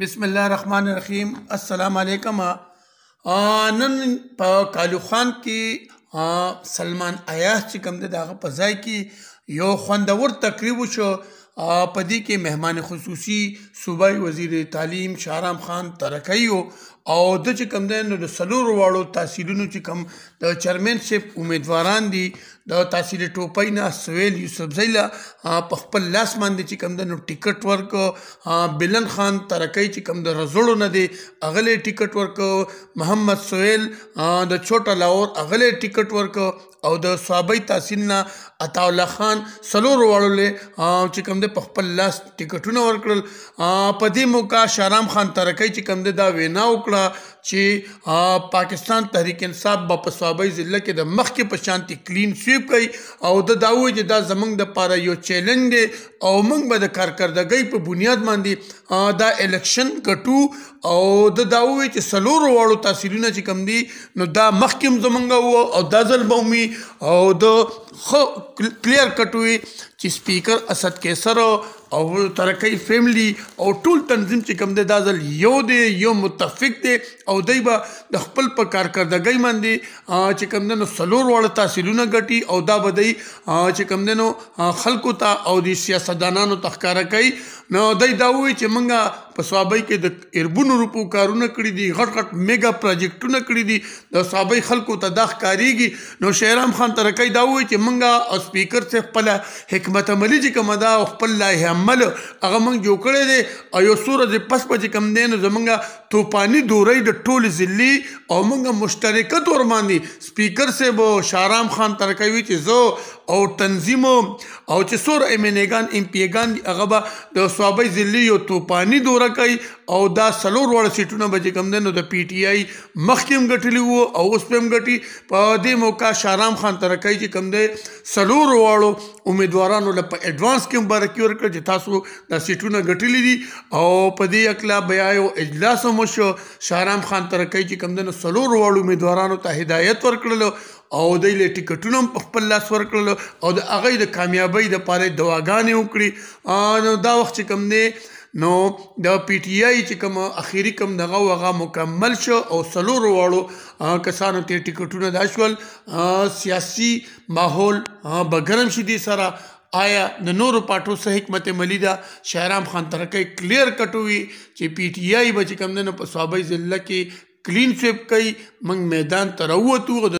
بسم الله الرحمن الرحیم السلام علیکم نن په کالو خان کې سلمان آیاس چې کوم دی د هغه په ځای کې یو خوندور تقریب وشو پدې کې مهمان خصوصي صوبای وزیر تعلیم شارام خان ترکای او د چې کم دین د سلور واړو تحصیلونو چې کم د چیرمنشپ امیدواران دي د تحصیل ټوپۍ نه سویل یوسف زیلا په خپل لاس باندې چې کم دین ټیکټ ورک بلن خان ترکای چې کم د رزړو نه دي اغله ټیکټ ورک محمد سویل د چوټا لاور اغله ټیکټ ورک او د صوابۍ تحصیل نه عطا الله خان سلور واړو له چې کم کوم د خپل لاس ټیکټونه ورکړل په دې موقع شرام خان ترکې چې کوم د دا وینا وکړه چې پاکستان تحریک انصاف په پسوابي ضلع کې د مخکې په شانتي کلین سویپ کوي او د داوی چې دا زمنګ د پاره یو چیلنج دی او موږ به د کارکردګۍ په بنیاد باندې دا الیکشن کټو او د داوی چې سلور وړو تحصیلونه چې کم دي نو دا مخکې زمنګ وو او دا ځل بومي او د خو کلیر کټوي چې سپیکر اسد کیسر او ترقی فیملی او ټول تنظیم چې کوم دی دا ځل یو دی یو متفق دی او دوی به د خپل په کارکردګۍ باندې چې کوم دی نو سلور وړ تحصیلونه ګټي او دا به دوی چې کوم دی نو خلکو ته او د سیاستدانانو ته ښکاره کوي نو دوی دا وایي چې موږ په صوابۍ کې د اربونو روپو کارونه کړی دي غټ غټ میگا پروجیکټونه کړی دي د صوابۍ خلکو ته داخ کاریږي نو شهرام خان ترکې دا وایي چې منګه او سپیکر څخه خپل حکمت عملی چې کوم دا خپل لایه عمل هغه موږ جوړ کړی دی او یو سورې پس پچ کم دین زمونږه توپانی دورې د ټوله ځلی او موږ مشترکه تور باندې سپیکر سه بو شهرام خان ترکې وی چې زه او تنظیم او چې سور ایمنګان ایم پیګان هغه د صوابۍ ځلی یو توپانی دورې پوره کوي او دا سلور وړ سیټونه به چې کم دي نو د پی ټ آی مخکیم غټلی وو او اوس په غټي په دې موقع شارام خان ترکای چې کم دي سلور وړو امیدوارانو لپاره اډوانس کې مبارکي ورکړه چې تاسو د سیټونه غټلی دي او په دې اکلا بیا یو اجلاس مو شو شارام خان ترکای چې کم دي نو سلور وړو امیدوارانو ته هدایت ورکړل او د لې ټیکټونو په خپل لاس ورکړل او د هغه د کامیابی د پاره دواګانې وکړي دا وخت چې کم نه نو د پی ټ آی چې کوم اخیری کوم دغه وغه مکمل شو او سلور وړو کسانو ته ټیکټونه داشول سیاسي ماحول بګرم شدي سره آیا د نورو پټو سه حکمت ملي دا شهرام خان ترکه کلیر کټوي چې پی ټ آی بچ کم نه په صوابي ضلع کې کلین سویپ کوي منګ میدان تر وته